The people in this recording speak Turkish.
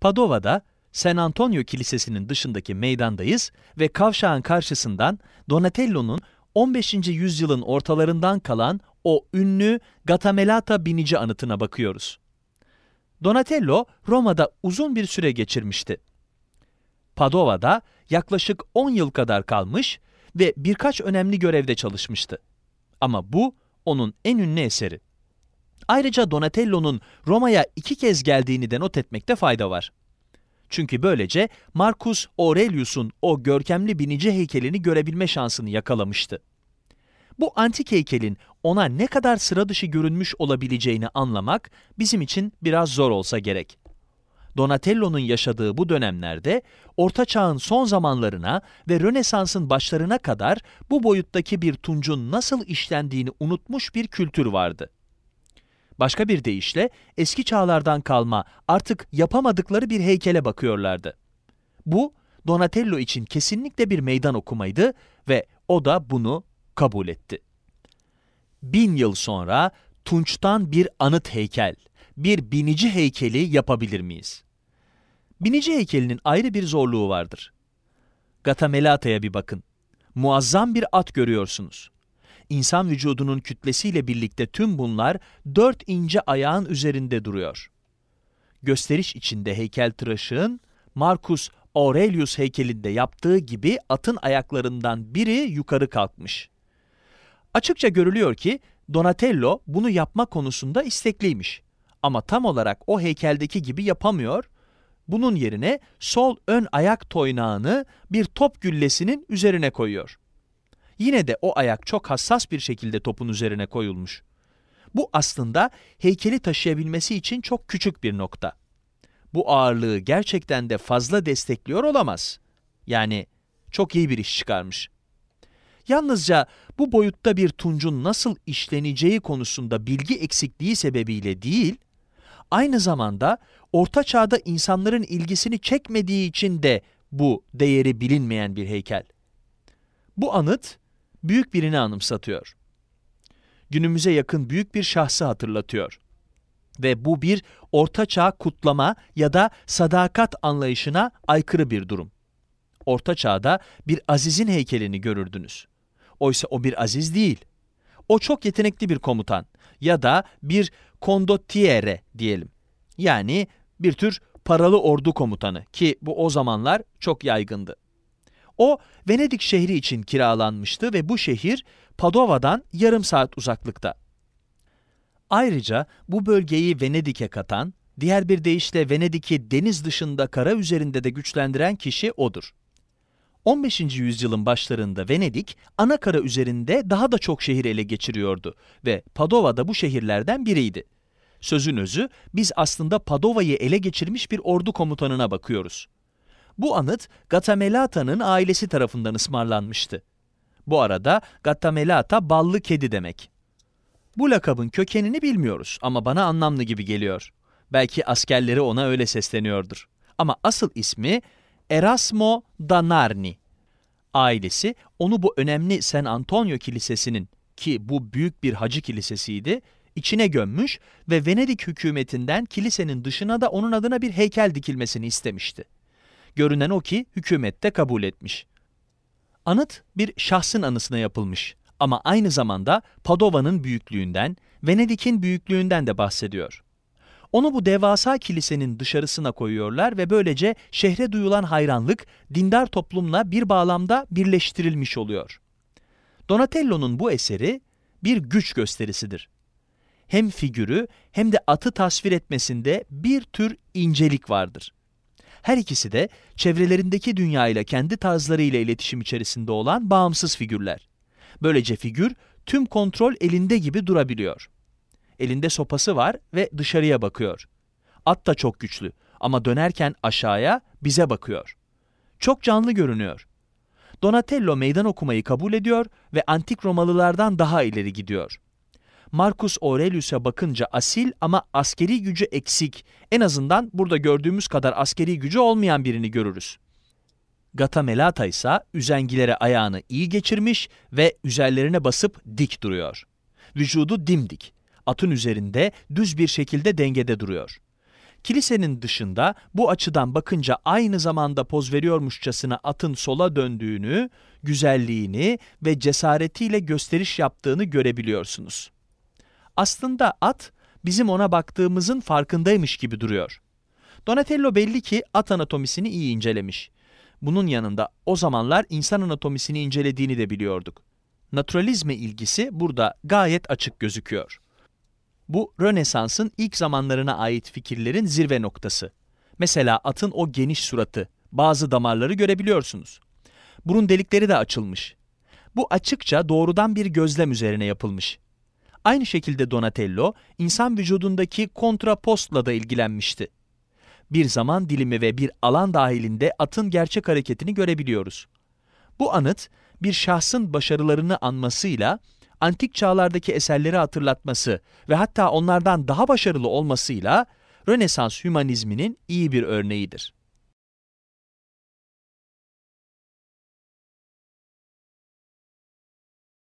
Padova'da San Antonio Kilisesi'nin dışındaki meydandayız ve kavşağın karşısından Donatello'nun 15. yüzyılın ortalarından kalan o ünlü Gatamelata binici anıtına bakıyoruz. Donatello Roma'da uzun bir süre geçirmişti. Padova'da yaklaşık 10 yıl kadar kalmış ve birkaç önemli görevde çalışmıştı. Ama bu onun en ünlü eseri. Ayrıca Donatello'nun Roma'ya iki kez geldiğini de not etmekte fayda var. Çünkü böylece Marcus Aurelius'un o görkemli binici heykelini görebilme şansını yakalamıştı. Bu antik heykelin ona ne kadar sıra dışı görünmüş olabileceğini anlamak bizim için biraz zor olsa gerek. Donatello'nun yaşadığı bu dönemlerde Orta Çağ'ın son zamanlarına ve Rönesans'ın başlarına kadar bu boyuttaki bir tuncun nasıl işlendiğini unutmuş bir kültür vardı. Başka bir deyişle eski çağlardan kalma, artık yapamadıkları bir heykele bakıyorlardı. Bu Donatello için kesinlikle bir meydan okumaydı ve o da bunu kabul etti. Bin yıl sonra Tunç'tan bir anıt heykel, bir binici heykeli yapabilir miyiz? Binici heykelinin ayrı bir zorluğu vardır. Gatamelata'ya bir bakın. Muazzam bir at görüyorsunuz. İnsan vücudunun kütlesiyle birlikte tüm bunlar dört ince ayağın üzerinde duruyor. Gösteriş içinde heykel tıraşın Marcus Aurelius heykelinde yaptığı gibi atın ayaklarından biri yukarı kalkmış. Açıkça görülüyor ki Donatello bunu yapma konusunda istekliymiş. Ama tam olarak o heykeldeki gibi yapamıyor. Bunun yerine sol ön ayak toynağını bir top güllesinin üzerine koyuyor. Yine de o ayak çok hassas bir şekilde topun üzerine koyulmuş. Bu aslında heykeli taşıyabilmesi için çok küçük bir nokta. Bu ağırlığı gerçekten de fazla destekliyor olamaz. Yani çok iyi bir iş çıkarmış. Yalnızca bu boyutta bir tuncun nasıl işleneceği konusunda bilgi eksikliği sebebiyle değil, aynı zamanda orta çağda insanların ilgisini çekmediği için de bu değeri bilinmeyen bir heykel. Bu anıt büyük birini anımsatıyor. Günümüze yakın büyük bir şahsı hatırlatıyor. Ve bu bir ortaçağ kutlama ya da sadakat anlayışına aykırı bir durum. Orta Çağ'da bir azizin heykelini görürdünüz. Oysa o bir aziz değil. O çok yetenekli bir komutan ya da bir kondottiere diyelim. Yani bir tür paralı ordu komutanı ki bu o zamanlar çok yaygındı. O Venedik şehri için kiralanmıştı ve bu şehir Padova'dan yarım saat uzaklıkta. Ayrıca bu bölgeyi Venedik'e katan, diğer bir deyişle Venedik'i deniz dışında kara üzerinde de güçlendiren kişi odur. 15. yüzyılın başlarında Venedik, ana kara üzerinde daha da çok şehir ele geçiriyordu ve Padova da bu şehirlerden biriydi. Sözün özü, biz aslında Padova'yı ele geçirmiş bir ordu komutanına bakıyoruz. Bu anıt Gatamelata'nın ailesi tarafından ısmarlanmıştı. Bu arada Gatamelata ballı kedi demek. Bu lakabın kökenini bilmiyoruz ama bana anlamlı gibi geliyor. Belki askerleri ona öyle sesleniyordur. Ama asıl ismi Erasmo Danarni. Ailesi onu bu önemli San Antonio Kilisesi'nin ki bu büyük bir hacı kilisesiydi, içine gömmüş ve Venedik hükümetinden kilisenin dışına da onun adına bir heykel dikilmesini istemişti. Görünen o ki hükümette kabul etmiş. Anıt bir şahsın anısına yapılmış ama aynı zamanda Padova'nın büyüklüğünden, Venedik'in büyüklüğünden de bahsediyor. Onu bu devasa kilisenin dışarısına koyuyorlar ve böylece şehre duyulan hayranlık dindar toplumla bir bağlamda birleştirilmiş oluyor. Donatello'nun bu eseri bir güç gösterisidir. Hem figürü hem de atı tasvir etmesinde bir tür incelik vardır. Her ikisi de çevrelerindeki dünya ile kendi tarzlarıyla iletişim içerisinde olan bağımsız figürler. Böylece figür tüm kontrol elinde gibi durabiliyor. Elinde sopası var ve dışarıya bakıyor. At da çok güçlü ama dönerken aşağıya bize bakıyor. Çok canlı görünüyor. Donatello meydan okumayı kabul ediyor ve antik Romalılardan daha ileri gidiyor. Marcus Aurelius'a bakınca asil ama askeri gücü eksik, en azından burada gördüğümüz kadar askeri gücü olmayan birini görürüz. Gatamelata ise üzengilere ayağını iyi geçirmiş ve üzerlerine basıp dik duruyor. Vücudu dimdik, atın üzerinde düz bir şekilde dengede duruyor. Kilisenin dışında bu açıdan bakınca aynı zamanda poz veriyormuşçasına atın sola döndüğünü, güzelliğini ve cesaretiyle gösteriş yaptığını görebiliyorsunuz. Aslında at bizim ona baktığımızın farkındaymış gibi duruyor. Donatello belli ki at anatomisini iyi incelemiş. Bunun yanında o zamanlar insan anatomisini incelediğini de biliyorduk. Naturalizme ilgisi burada gayet açık gözüküyor. Bu Rönesans'ın ilk zamanlarına ait fikirlerin zirve noktası. Mesela atın o geniş suratı, bazı damarları görebiliyorsunuz. Burun delikleri de açılmış. Bu açıkça doğrudan bir gözlem üzerine yapılmış. Aynı şekilde Donatello, insan vücudundaki kontrapostla da ilgilenmişti. Bir zaman dilimi ve bir alan dahilinde atın gerçek hareketini görebiliyoruz. Bu anıt, bir şahsın başarılarını anmasıyla, antik çağlardaki eserleri hatırlatması ve hatta onlardan daha başarılı olmasıyla Rönesans hümanizminin iyi bir örneğidir.